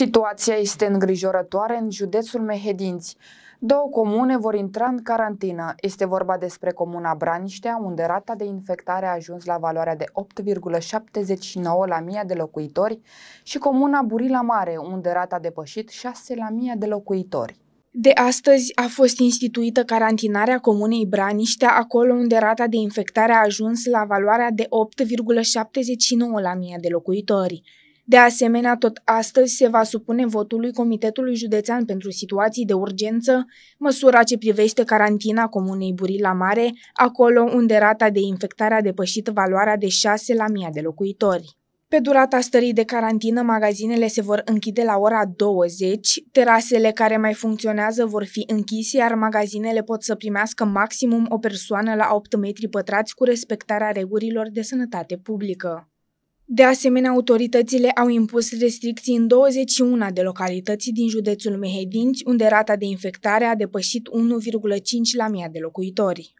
Situația este îngrijorătoare în județul Mehedinți. Două comune vor intra în carantină. Este vorba despre comuna Braniștea, unde rata de infectare a ajuns la valoarea de 8,79 la 1000 de locuitori, și comuna Burila Mare, unde rata a depășit 6 la 1000 de locuitori. De astăzi a fost instituită carantinarea comunei Braniștea, acolo unde rata de infectare a ajuns la valoarea de 8,79 la 1000 de locuitori. De asemenea, tot astăzi se va supune votului Comitetului Județean pentru Situații de Urgență măsura ce privește carantina Comunei Burila Mare, acolo unde rata de infectare a depășit valoarea de 6 la 1000 de locuitori. Pe durata stării de carantină, magazinele se vor închide la ora 20, terasele care mai funcționează vor fi închise, iar magazinele pot să primească maximum o persoană la 8 metri pătrați cu respectarea regulilor de sănătate publică. De asemenea, autoritățile au impus restricții în 21 de localități din județul Mehedinți, unde rata de infectare a depășit 1,5 la mii de locuitori.